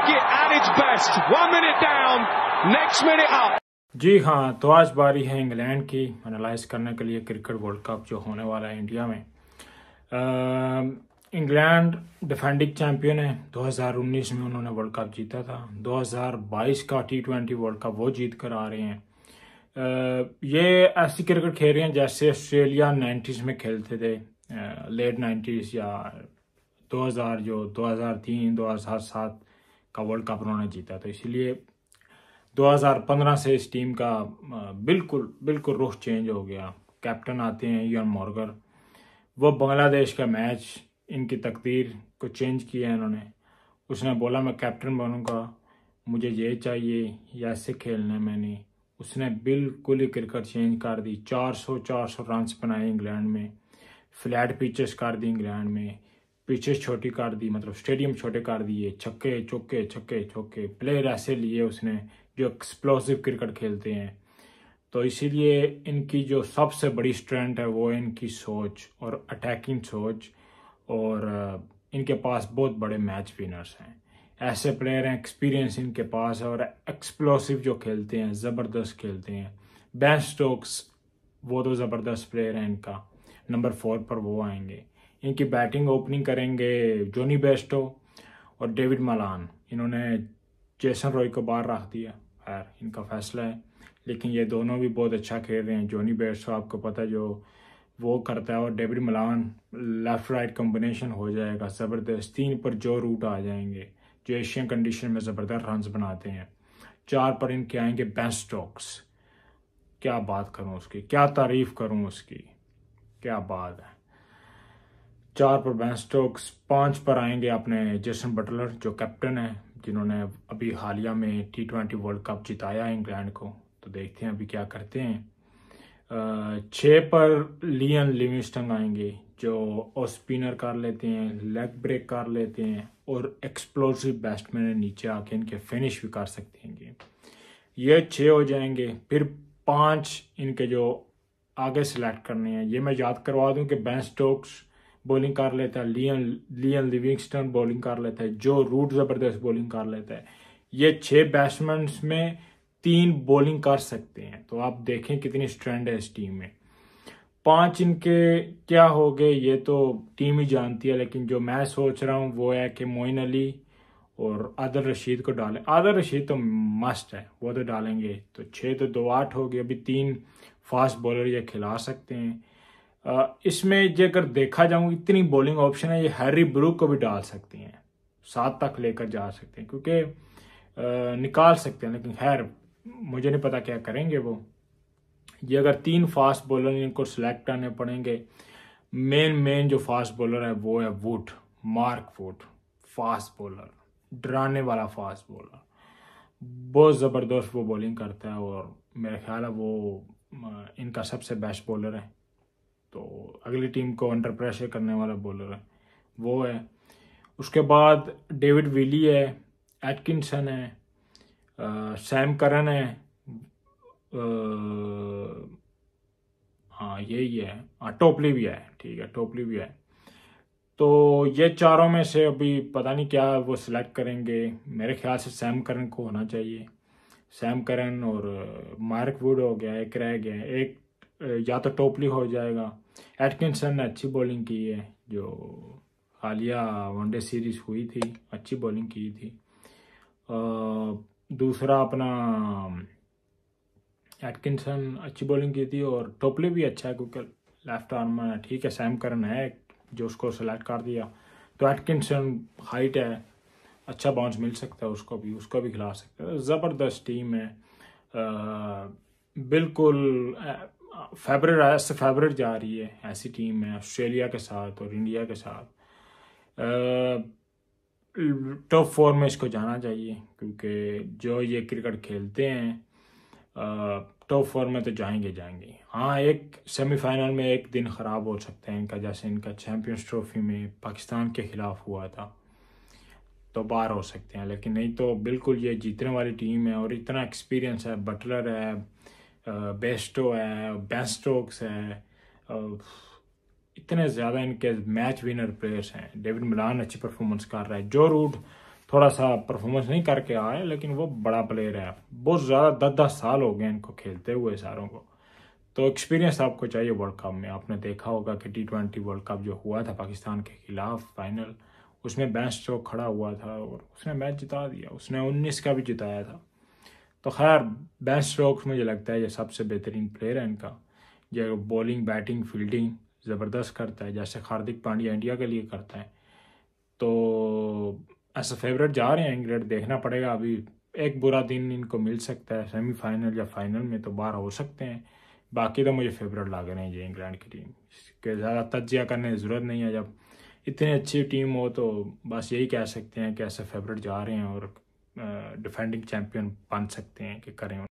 cricket at its best. One minute down, next minute up. जी हाँ तो आज बारी है इंग्लैंड की एनालाइज करने के लिए क्रिकेट वर्ल्ड कप जो होने वाला है इंडिया में इंग्लैंड डिफेंडिंग चैंपियन है 2019 में उन्होंने वर्ल्ड कप जीता था 2022 का टी ट्वेंटी वर्ल्ड कप वो जीत कर आ रहे हैं आ, ये ऐसी क्रिकेट खेल रहे हैं जैसे ऑस्ट्रेलिया 90s में खेलते थे लेट नाइन्टीज़ या 2000 जो 2003 2007 का वर्ल्ड कप उन्होंने जीता तो इसीलिए 2015 से इस टीम का बिल्कुल बिल्कुल रुख चेंज हो गया कैप्टन आते हैं यन मॉर्गर वो बांग्लादेश का मैच इनकी तकदीर को चेंज किया है इन्होंने उसने बोला मैं कैप्टन बनूंगा मुझे ये चाहिए या ऐसे खेलना मैंने उसने बिल्कुल ही क्रिकेट चेंज कर दी 400 400 रन्स बनाए इंग्लैंड में फ्लैट पिचेस कर दी इंग्लैंड में पीछे छोटी कर दी मतलब स्टेडियम छोटे कर दिए छक्के चौके छक्के चौके प्लेयर ऐसे लिए उसने जो एक्सप्लोसिव क्रिकेट खेलते हैं तो इसीलिए इनकी जो सबसे बड़ी स्ट्रेंथ है वो इनकी सोच और अटैकिंग सोच और इनके पास बहुत बड़े मैच विनर्स हैं ऐसे प्लेयर हैं एक्सपीरियंस इनके पास है और एक्सप्लोसिव जो खेलते हैं ज़बरदस्त खेलते हैं बेस्ट स्टोक्स वो तो ज़बरदस्त प्लेयर हैं इनका नंबर फोर पर वो आएंगे इनकी बैटिंग ओपनिंग करेंगे जोनी बेस्टो और डेविड मलान इन्होंने जेसन रॉय को बाहर रख दिया खैर इनका फैसला है लेकिन ये दोनों भी बहुत अच्छा खेल रहे हैं जोनी बेस्टो आपको पता है जो वो करता है और David Malan left right combination हो जाएगा ज़बरदस्त तीन पर जो रूट आ जाएंगे जो एशियन कंडीशन में ज़बरदस्त रन बनाते हैं चार पर इनके आएंगे बेस्ट स्टॉक्स क्या बात करूँ उसकी क्या तारीफ़ करूँ उसकी क्या बात है चार पर बैन स्टोक्स पाँच पर आएंगे अपने जेसन बटलर जो कैप्टन है जिन्होंने अभी हालिया में टी ट्वेंटी वर्ल्ड कप जिताया है इंग्लैंड को तो देखते हैं अभी क्या करते हैं छः पर लियन लिविंगस्टन आएंगे जो और स्पिनर कर लेते हैं लेग ब्रेक कर लेते हैं और एक्सप्लोसिव बैट्समैन नीचे आके इनके फिनिश भी कर सकते हैं ये छः हो जाएंगे फिर पांच इनके जो आगे सेलेक्ट करने हैं ये मैं याद करवा दूं कि बैन स्टोक्स बॉलिंग कर लेता है लियन लियन लिविंगस्टन बॉलिंग कर लेता है जो रूट ज़बरदस्त बॉलिंग कर लेता है ये छः बैट्समैन में तीन बॉलिंग कर सकते हैं तो आप देखें कितनी स्ट्रेंड है इस टीम में पांच इनके क्या हो गए ये तो टीम ही जानती है लेकिन जो मैं सोच रहा हूँ वो है कि मोइन अली और आदर रशीद को डालें आदर रशीद तो मस्ट है वो तो डालेंगे तो छः तो दो आठ हो गए अभी तीन फास्ट बॉलर ये खिला सकते हैं इसमें जेकर देखा जाऊँ इतनी बॉलिंग ऑप्शन है ये हैरी ब्रूक को भी डाल सकती हैं सात तक लेकर जा सकते हैं क्योंकि निकाल सकते हैं लेकिन खैर मुझे नहीं पता क्या करेंगे वो ये अगर तीन फास्ट बॉलर इनको सिलेक्ट करने पड़ेंगे मेन मेन जो फास्ट बॉलर है वो है Wood Mark Wood fast bowler डराने वाला फास्ट बॉलर बहुत ज़बरदस्त वो बॉलिंग करता है और मेरा ख्याल है वो इनका सबसे बेस्ट बॉलर है तो अगली टीम को अंडर प्रेशर करने वाला बॉलर है वो है उसके बाद डेविड विली है एटकिनसन है आ, सैम करन है हाँ यही है हाँ टोपली भी है ठीक है टोपली भी है तो ये चारों में से अभी पता नहीं क्या वो सिलेक्ट करेंगे मेरे ख्याल से सैम करन को होना चाहिए सैम करन और मार्क वुड हो गया एक रह गया एक या तो टोपली हो जाएगा एटकिंसन ने अच्छी बॉलिंग की है जो हालिया वनडे सीरीज हुई थी अच्छी बॉलिंग की थी दूसरा अपना एटकिंसन अच्छी बॉलिंग की थी और टोपली भी अच्छा है क्योंकि लेफ्ट आर्म में ठीक है सैम करन है जो उसको सेलेक्ट कर दिया तो एटकिंसन हाइट है अच्छा बाउंस मिल सकता है उसको भी उसको भी खिला सकता है ज़बरदस्त टीम है आ, बिल्कुल फेवरेट आया से फेवरेट जा रही है ऐसी टीम है ऑस्ट्रेलिया के साथ और इंडिया के साथ टॉप फोर में इसको जाना चाहिए क्योंकि जो ये क्रिकेट खेलते हैं टॉप फोर में तो जाएंगे जाएंगे हाँ एक सेमीफाइनल में एक दिन ख़राब हो सकता है इनका जैसे इनका चैम्पियंस ट्रॉफी में पाकिस्तान के ख़िलाफ़ हुआ था तो बाहर हो सकते हैं लेकिन नहीं तो बिल्कुल ये जीतने वाली टीम है और इतना एक्सपीरियंस है बटलर है बेस्टो है बेस्टोक्स है इतने ज़्यादा इनके मैच विनर प्लेयर्स हैं डेविड मिलान अच्छी परफॉर्मेंस कर रहा है जो रूट थोड़ा सा परफॉर्मेंस नहीं करके आए लेकिन वो बड़ा प्लेयर है बहुत ज़्यादा दस दस साल हो गए इनको खेलते हुए सारों को तो एक्सपीरियंस आपको चाहिए वर्ल्ड कप में आपने देखा होगा कि टी ट्वेंटी वर्ल्ड कप जो हुआ था पाकिस्तान के खिलाफ फाइनल उसमें बेंच जो खड़ा हुआ था और उसने मैच जिता दिया उसने उन्नीस का भी जिताया था तो खैर बेस्ट स्ट्रोक्स मुझे लगता है ये सबसे बेहतरीन प्लेयर है इनका जो बॉलिंग बैटिंग फील्डिंग ज़बरदस्त करता है जैसे हार्दिक पांड्या इंडिया के लिए करता है तो ऐसा फेवरेट जा रहे हैं इंग्लैंड देखना पड़ेगा अभी एक बुरा दिन इनको मिल सकता है सेमीफाइनल या फाइनल में तो बाहर हो सकते हैं बाकी तो मुझे फेवरेट लग रहे हैं ये इंग्लैंड की टीम इसके ज़्यादा तजिया करने की ज़रूरत नहीं है जब इतनी अच्छी टीम हो तो बस यही कह सकते हैं कि ऐसे फेवरेट जा रहे हैं और डिफेंडिंग चैंपियन बन सकते हैं कि करें